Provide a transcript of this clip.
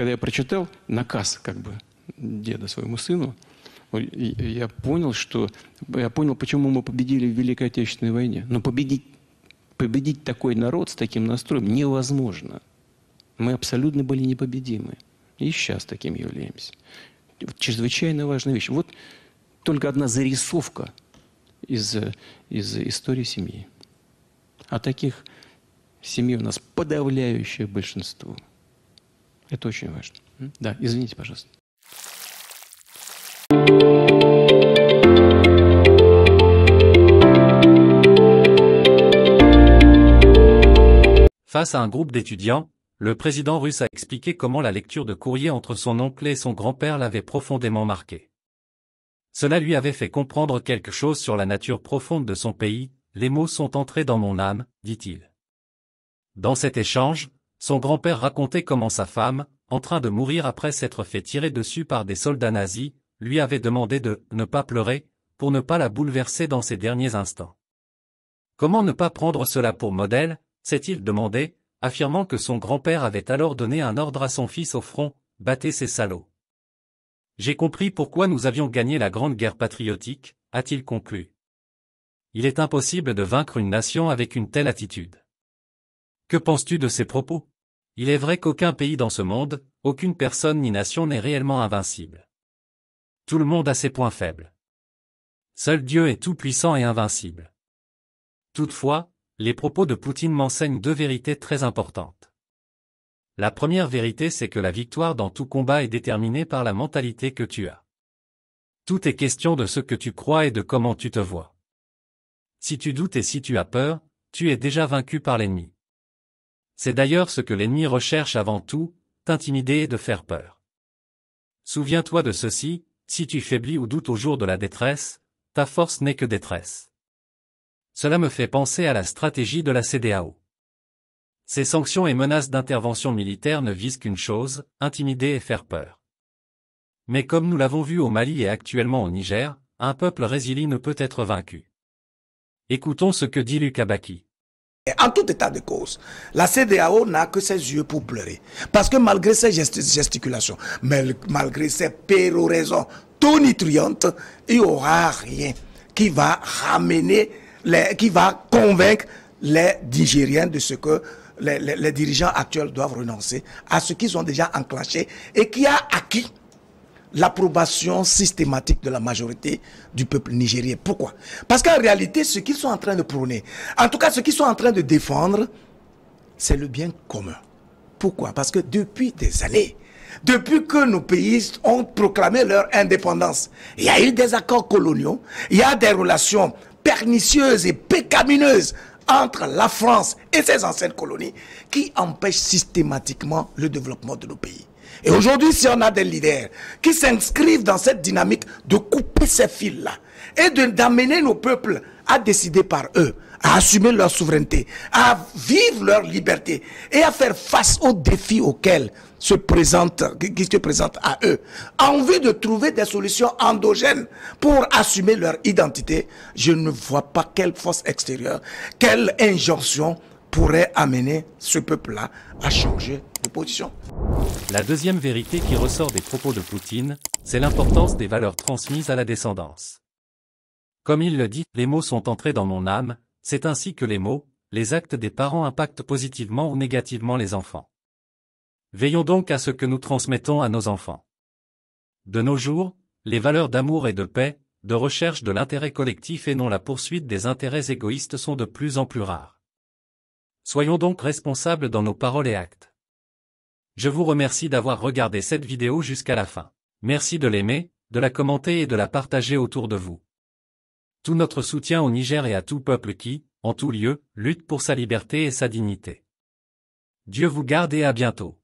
Когда я прочитал наказ как бы деда своему сыну, я понял, что я понял, почему мы победили в Великой Отечественной войне. Но победить, победить такой народ с таким настроем невозможно. Мы абсолютно были непобедимы. И сейчас таким являемся. Чрезвычайно важная вещь. Вот только одна зарисовка из, из истории семьи. А таких семей у нас подавляющее большинство – Face à un groupe d'étudiants, le président russe a expliqué comment la lecture de courrier entre son oncle et son grand-père l'avait profondément marqué. Cela lui avait fait comprendre quelque chose sur la nature profonde de son pays, les mots sont entrés dans mon âme, dit-il. Dans cet échange, son grand-père racontait comment sa femme, en train de mourir après s'être fait tirer dessus par des soldats nazis, lui avait demandé de ne pas pleurer, pour ne pas la bouleverser dans ses derniers instants. Comment ne pas prendre cela pour modèle, s'est-il demandé, affirmant que son grand-père avait alors donné un ordre à son fils au front, battez ces salauds. J'ai compris pourquoi nous avions gagné la Grande Guerre patriotique, a-t-il conclu. Il est impossible de vaincre une nation avec une telle attitude. Que penses-tu de ces propos il est vrai qu'aucun pays dans ce monde, aucune personne ni nation n'est réellement invincible. Tout le monde a ses points faibles. Seul Dieu est tout-puissant et invincible. Toutefois, les propos de Poutine m'enseignent deux vérités très importantes. La première vérité c'est que la victoire dans tout combat est déterminée par la mentalité que tu as. Tout est question de ce que tu crois et de comment tu te vois. Si tu doutes et si tu as peur, tu es déjà vaincu par l'ennemi. C'est d'ailleurs ce que l'ennemi recherche avant tout, t'intimider et de faire peur. Souviens-toi de ceci, si tu faiblis ou doutes au jour de la détresse, ta force n'est que détresse. Cela me fait penser à la stratégie de la CDAO. Ces sanctions et menaces d'intervention militaire ne visent qu'une chose, intimider et faire peur. Mais comme nous l'avons vu au Mali et actuellement au Niger, un peuple résilient ne peut être vaincu. Écoutons ce que dit Luc Abaki en tout état de cause, la CDAO n'a que ses yeux pour pleurer. Parce que malgré ses gesticulations, malgré ses péroraisons tonitruantes, il n'y aura rien qui va ramener, qui va convaincre les Nigériens de ce que les dirigeants actuels doivent renoncer à ce qu'ils ont déjà enclenché et qui a acquis l'approbation systématique de la majorité du peuple nigérien. Pourquoi Parce qu'en réalité, ce qu'ils sont en train de prôner, en tout cas ce qu'ils sont en train de défendre, c'est le bien commun. Pourquoi Parce que depuis des années, depuis que nos pays ont proclamé leur indépendance, il y a eu des accords coloniaux, il y a des relations pernicieuses et pécamineuses entre la France et ses anciennes colonies qui empêchent systématiquement le développement de nos pays. Et aujourd'hui, si on a des leaders qui s'inscrivent dans cette dynamique de couper ces fils-là et d'amener nos peuples à décider par eux, à assumer leur souveraineté, à vivre leur liberté et à faire face aux défis auxquels se présentent, qui se présentent à eux, en vue de trouver des solutions endogènes pour assumer leur identité, je ne vois pas quelle force extérieure, quelle injonction pourrait amener ce peuple-là à changer de position. La deuxième vérité qui ressort des propos de Poutine, c'est l'importance des valeurs transmises à la descendance. Comme il le dit, les mots sont entrés dans mon âme, c'est ainsi que les mots, les actes des parents impactent positivement ou négativement les enfants. Veillons donc à ce que nous transmettons à nos enfants. De nos jours, les valeurs d'amour et de paix, de recherche de l'intérêt collectif et non la poursuite des intérêts égoïstes sont de plus en plus rares. Soyons donc responsables dans nos paroles et actes. Je vous remercie d'avoir regardé cette vidéo jusqu'à la fin. Merci de l'aimer, de la commenter et de la partager autour de vous. Tout notre soutien au Niger et à tout peuple qui, en tout lieu, lutte pour sa liberté et sa dignité. Dieu vous garde et à bientôt.